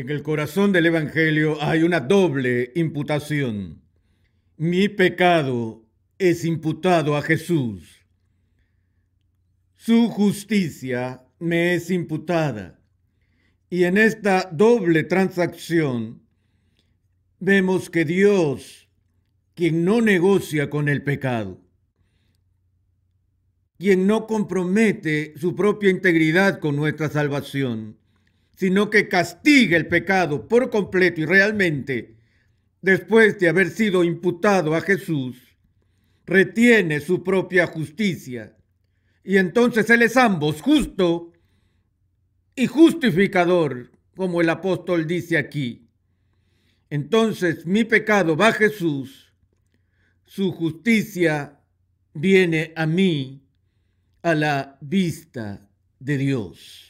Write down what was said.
En el corazón del Evangelio hay una doble imputación. Mi pecado es imputado a Jesús. Su justicia me es imputada. Y en esta doble transacción vemos que Dios, quien no negocia con el pecado, quien no compromete su propia integridad con nuestra salvación, sino que castiga el pecado por completo y realmente, después de haber sido imputado a Jesús, retiene su propia justicia. Y entonces Él es ambos justo y justificador, como el apóstol dice aquí. Entonces mi pecado va a Jesús, su justicia viene a mí a la vista de Dios.